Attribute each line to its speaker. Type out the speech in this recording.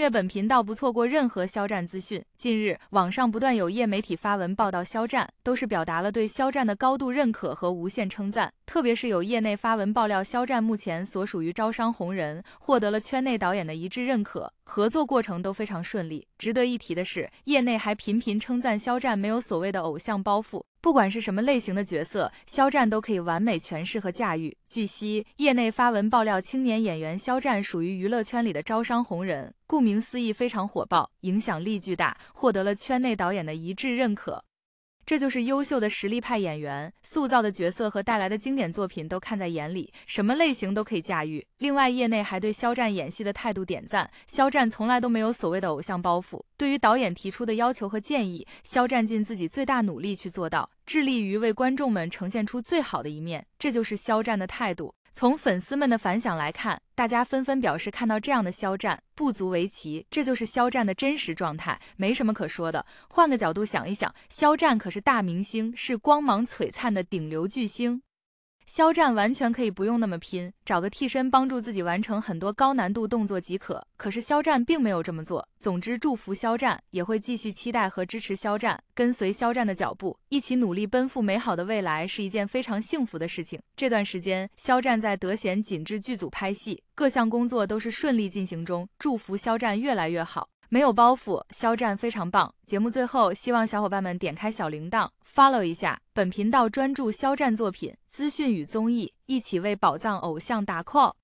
Speaker 1: 阅本频道不错过任何肖战资讯。近日，网上不断有业媒体发文报道肖战，都是表达了对肖战的高度认可和无限称赞。特别是有业内发文爆料，肖战目前所属于招商红人，获得了圈内导演的一致认可，合作过程都非常顺利。值得一提的是，业内还频频称赞肖战没有所谓的偶像包袱。不管是什么类型的角色，肖战都可以完美诠释和驾驭。据悉，业内发文爆料，青年演员肖战属于娱乐圈里的招商红人，顾名思义非常火爆，影响力巨大，获得了圈内导演的一致认可。这就是优秀的实力派演员塑造的角色和带来的经典作品都看在眼里，什么类型都可以驾驭。另外，业内还对肖战演戏的态度点赞。肖战从来都没有所谓的偶像包袱，对于导演提出的要求和建议，肖战尽自己最大努力去做到，致力于为观众们呈现出最好的一面。这就是肖战的态度。从粉丝们的反响来看，大家纷纷表示看到这样的肖战不足为奇，这就是肖战的真实状态，没什么可说的。换个角度想一想，肖战可是大明星，是光芒璀璨的顶流巨星。肖战完全可以不用那么拼，找个替身帮助自己完成很多高难度动作即可。可是肖战并没有这么做。总之，祝福肖战，也会继续期待和支持肖战，跟随肖战的脚步，一起努力奔赴美好的未来，是一件非常幸福的事情。这段时间，肖战在德贤锦致剧组拍戏，各项工作都是顺利进行中。祝福肖战越来越好。没有包袱，肖战非常棒。节目最后，希望小伙伴们点开小铃铛，follow 一下本频道，专注肖战作品资讯与综艺，一起为宝藏偶像打 call。